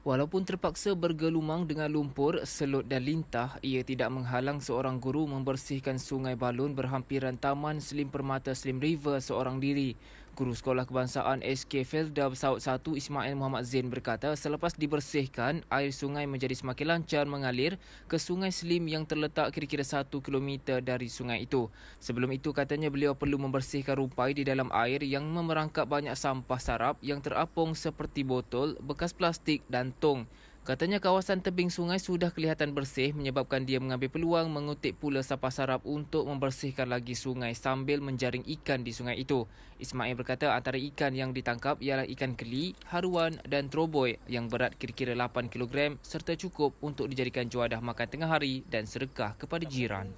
Walaupun terpaksa bergelumang dengan lumpur, selut dan lintah, ia tidak menghalang seorang guru membersihkan sungai Balun berhampiran Taman Slim Permata Slim River seorang diri. Guru Sekolah Kebangsaan SK Felda Pesawat 1 Ismail Muhammad Zain berkata selepas dibersihkan, air sungai menjadi semakin lancar mengalir ke sungai Slim yang terletak kira-kira 1 km dari sungai itu. Sebelum itu katanya beliau perlu membersihkan rumpai di dalam air yang memerangkap banyak sampah sarap yang terapung seperti botol, bekas plastik dan tong. Katanya kawasan tebing sungai sudah kelihatan bersih menyebabkan dia mengambil peluang mengutip pula sapah sarap untuk membersihkan lagi sungai sambil menjaring ikan di sungai itu. Ismail berkata antara ikan yang ditangkap ialah ikan keli, haruan dan troboi yang berat kira-kira 8 kg serta cukup untuk dijadikan juadah makan tengah hari dan serekah kepada jiran.